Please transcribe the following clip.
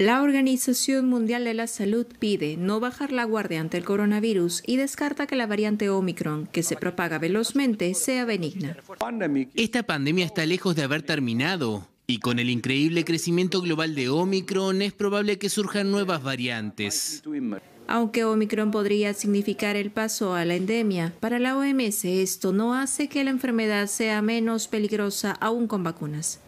La Organización Mundial de la Salud pide no bajar la guardia ante el coronavirus y descarta que la variante Omicron, que se propaga velozmente, sea benigna. Esta pandemia está lejos de haber terminado. Y con el increíble crecimiento global de Omicron es probable que surjan nuevas variantes. Aunque Omicron podría significar el paso a la endemia, para la OMS esto no hace que la enfermedad sea menos peligrosa aún con vacunas.